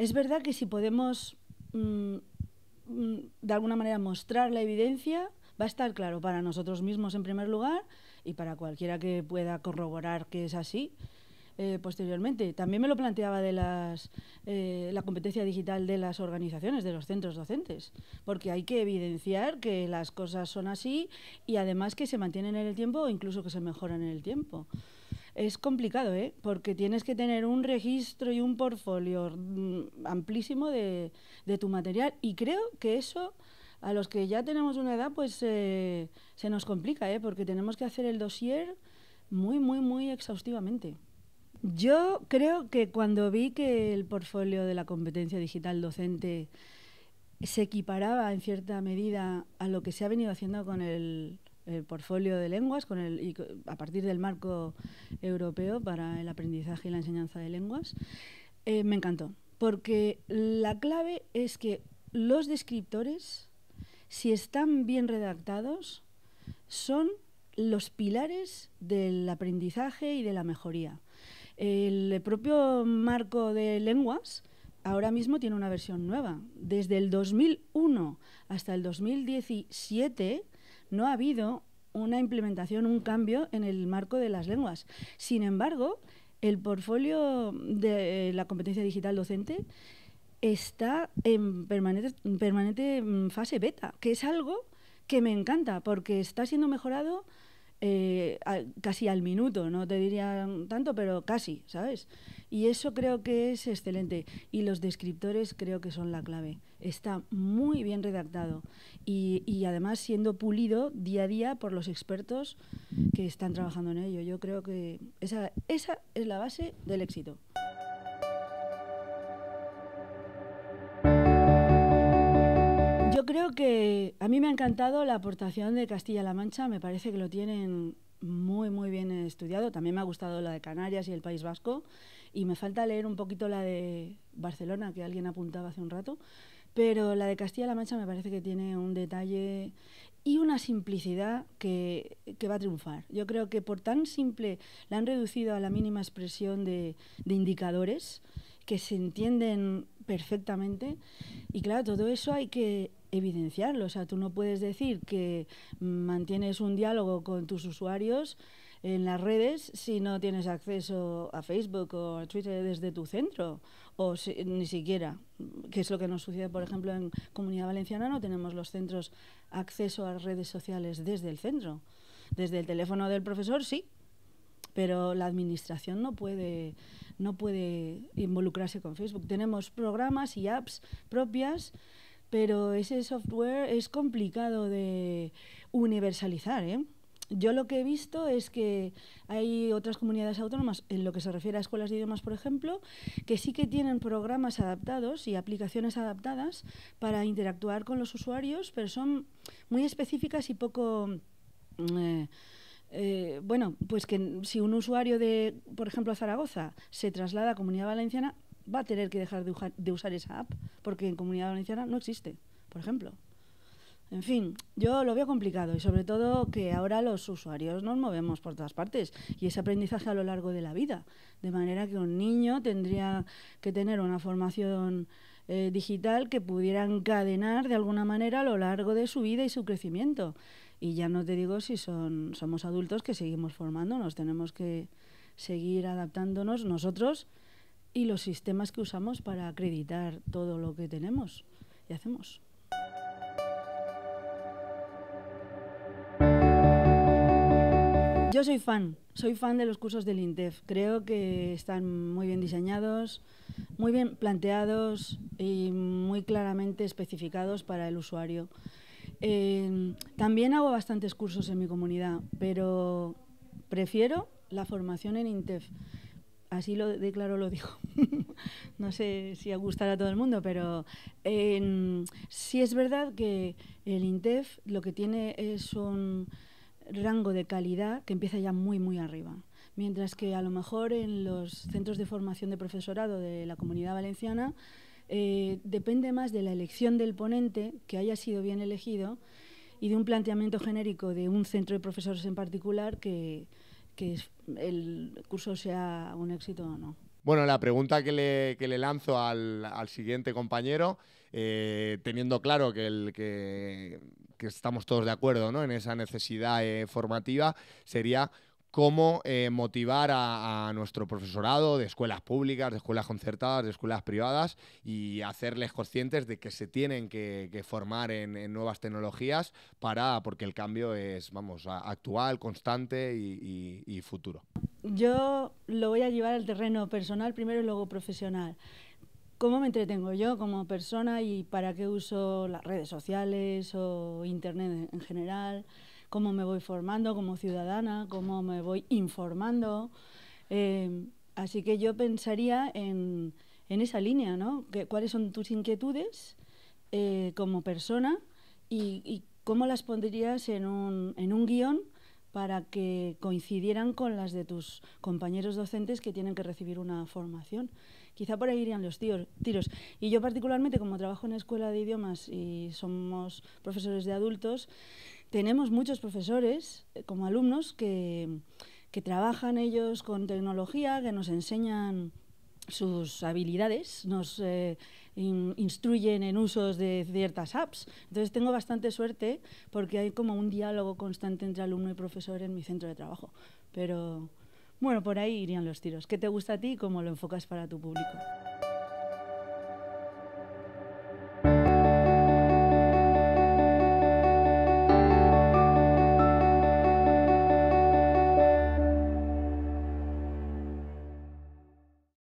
Es verdad que si podemos mm, mm, de alguna manera mostrar la evidencia, va a estar claro para nosotros mismos en primer lugar y para cualquiera que pueda corroborar que es así. Eh, posteriormente. También me lo planteaba de eh, la competencia digital de las organizaciones, de los centros docentes, porque hay que evidenciar que las cosas son así y además que se mantienen en el tiempo o incluso que se mejoran en el tiempo es complicado, ¿eh? Porque tienes que tener un registro y un portfolio mm, amplísimo de, tu material y creo que eso a los que ya tenemos una edad, pues eh, se nos complica, ¿eh? porque tenemos que hacer el dossier muy, muy, muy exhaustivamente. Yo creo que cuando vi que el portfolio de la competencia digital docente se equiparaba en cierta medida a lo que se ha venido haciendo con el el eh, portfolio de lenguas con a partir del marco europeo para el aprendizaje y la enseñanza de lenguas, eh, me encantó, porque la clave es que los descriptores, si están bien redactados, son los pilares del aprendizaje y de la mejoría. El propio marco de lenguas ahora mismo tiene una versión nueva. Desde el 2001 hasta el 2017 no ha habido una implementación, un cambio en el marco de las lenguas. Sin embargo, el portfolio de la competencia digital docente está en permanente, permanente mm, fase beta, que es algo que me encanta porque está siendo mejorado eh, casi al minuto, no te diría tanto, pero casi, ¿sabes? Y eso creo que es excelente. Y los descriptores creo que son la clave. Está muy bien redactado y, y además siendo pulido día a día por los expertos que están trabajando en ello. Yo creo que esa, esa es la base del éxito. Yo creo que a mí me ha encantado la aportación de Castilla-La Mancha, me parece que lo tienen muy, muy bien estudiado. También me ha gustado la de Canarias y el País Vasco. Y me falta leer un poquito la de Barcelona, que alguien apuntaba hace un rato. Pero la de Castilla-La Mancha me parece que tiene un detalle y una simplicidad que, va a triunfar. Yo creo que por tan simple la han reducido a la mínima expresión de, de indicadores que se entienden perfectamente. Y claro, todo eso hay que evidenciarlo. O sea, tú no puedes decir que mantienes un diálogo con tus usuarios en las redes si no tienes acceso a Facebook o a Twitter desde tu centro, o ni siquiera, que es lo que nos sucede, por ejemplo, en Comunidad Valenciana, no tenemos los centros acceso a redes sociales desde el centro. Desde el teléfono del profesor, sí, pero la administración no puede, no puede involucrarse con Facebook. Tenemos programas y apps propias, pero ese software es complicado de universalizar, ¿eh? Yo lo que he visto es que hay otras comunidades autónomas, en lo que se refiere a escuelas de idiomas, por ejemplo, que sí que tienen programas adaptados y aplicaciones adaptadas para interactuar con los usuarios, pero son muy específicas y poco... Eh, eh, bueno, pues que si un usuario de, por ejemplo, Zaragoza se traslada a Comunidad Valenciana, va a tener que dejar de, usar esa app, porque en Comunidad Valenciana no existe, por ejemplo. En fin, yo lo veo complicado y sobre todo que ahora los usuarios nos movemos por todas partes y ese aprendizaje a lo largo de la vida. De manera que un niño tendría que tener una formación eh, digital que pudiera encadenar de alguna manera a lo largo de su vida y su crecimiento. Y ya no te digo si somos adultos que seguimos formándonos, tenemos que seguir adaptándonos nosotros y los sistemas que usamos para acreditar todo lo que tenemos y hacemos. Yo soy fan, soy fan de los cursos del INTEF. Creo que están muy bien diseñados, muy bien planteados y muy claramente especificados para el usuario. Em, también hago bastantes cursos en mi comunidad, pero prefiero la formación en INTEF. Así lo declaro, lo digo. no sé si a gustará a todo el mundo, pero em, sí es verdad que el INTEF lo que tiene es un rango de calidad que empieza ya muy, muy arriba. Mientras que a lo mejor en los centros de formación de profesorado de la comunidad valenciana eh, depende más de la elección del ponente, que haya sido bien elegido, y de un planteamiento genérico de un centro de profesores en particular que, el curso sea un éxito o no. Bueno, la pregunta que le, lanzo al, siguiente compañero, eh, teniendo claro que, estamos todos de acuerdo en esa necesidad eh, formativa, sería cómo eh, motivar a, nuestro profesorado de escuelas públicas, de escuelas concertadas, de escuelas privadas y hacerles conscientes de que se tienen que, formar en, nuevas tecnologías para, porque el cambio es, vamos, actual, constante y futuro. Yo lo voy a llevar al terreno personal primero y luego profesional. ¿Cómo me entretengo yo como persona y para qué uso las redes sociales o internet en general? cómo me voy formando como ciudadana, cómo me voy informando. Em, así que yo pensaría en, en esa línea, ¿no? ¿Cuáles son tus inquietudes eh, como persona y, cómo las pondrías en un, en un guión para que coincidieran con las de tus compañeros docentes que tienen que recibir una formación? quizá por ahí irían los tíos, tiros. Y yo particularmente, como trabajo en escuela de idiomas y somos profesores de adultos, tenemos muchos profesores eh, como alumnos que, trabajan ellos con tecnología, que nos enseñan sus habilidades, nos eh, instruyen en usos de ciertas apps. Entonces tengo bastante suerte porque hay como un diálogo constante entre alumno y profesor en mi centro de trabajo. Pero bueno, por ahí irían los tiros. ¿Qué te gusta a ti y cómo lo enfocas para tu público?